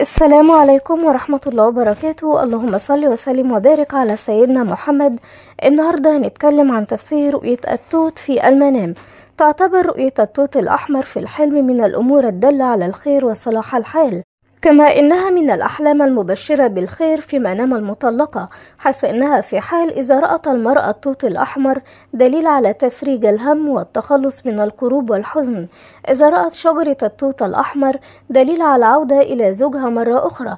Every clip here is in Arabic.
السلام عليكم ورحمة الله وبركاته اللهم صل وسلم وبارك على سيدنا محمد النهاردة هنتكلم عن تفسير رؤية التوت في المنام تعتبر رؤية التوت الأحمر في الحلم من الأمور الدالة على الخير وصلاح الحال كما إنها من الأحلام المبشرة بالخير في منام المطلقة حيث إنها في حال إذا رأت المرأة التوت الأحمر دليل على تفريج الهم والتخلص من الكروب والحزن إذا رأت شجرة التوت الأحمر دليل على العودة إلى زوجها مرة أخرى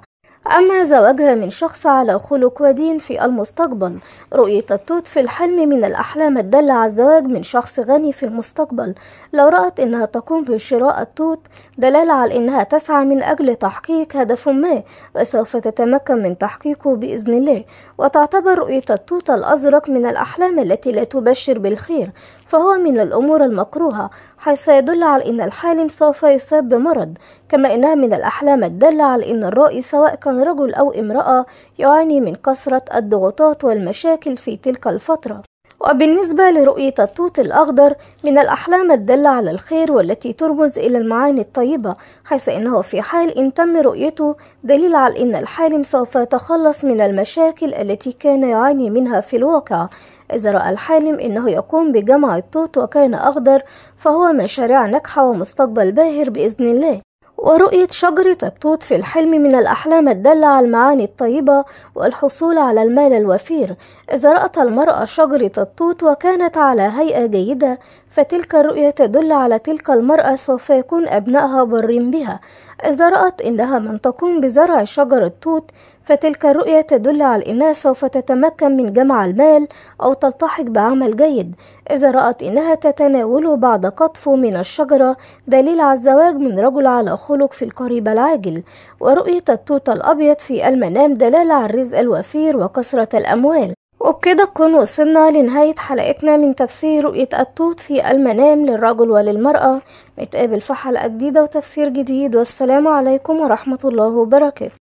أما زواجها من شخص على خلق ودين في المستقبل رؤية التوت في الحلم من الأحلام الدالة على الزواج من شخص غني في المستقبل لو رأت إنها تقوم بشراء التوت دلالة على إنها تسعى من أجل تحقيق هدف ما وسوف تتمكن من تحقيقه بإذن الله وتعتبر رؤية التوت الأزرق من الأحلام التي لا تبشر بالخير فهو من الأمور المكروهة حيث يدل على إن الحالم سوف يصاب بمرض كما إنها من الأحلام الدالة على إن الرأي سواء كان كان رجل أو امرأة يعاني من كثرة الضغوطات والمشاكل في تلك الفترة وبالنسبة لرؤية التوت الأخضر من الأحلام الدالة على الخير والتي ترمز إلى المعاني الطيبة حيث أنه في حال إن تم رؤيته دليل على أن الحالم سوف يتخلص من المشاكل التي كان يعاني منها في الواقع إذا رأى الحالم أنه يقوم بجمع التوت وكان أخضر فهو مشاريع ناجحة ومستقبل باهر بإذن الله ورؤية شجرة التوت في الحلم من الأحلام الدالة على المعاني الطيبة والحصول على المال الوفير إذا رأت المرأة شجرة التوت وكانت على هيئة جيدة فتلك الرؤية تدل على تلك المرأة سوف يكون أبنائها برين بها إذا رأت إنها من تقوم بزرع شجر التوت فتلك الرؤية تدل على أنها سوف تتمكن من جمع المال أو تلتحق بعمل جيد إذا رأت أنها تتناول بعض قطف من الشجرة دليل على الزواج من رجل على خلق في القريب العاجل ورؤية التوت الأبيض في المنام دلالة على الرزق الوفير وكثرة الأموال وبكده نكون وصلنا لنهاية حلقتنا من تفسير رؤية التوت في المنام للرجل وللمرأة نتقابل في حلقة جديدة وتفسير جديد والسلام عليكم ورحمة الله وبركاته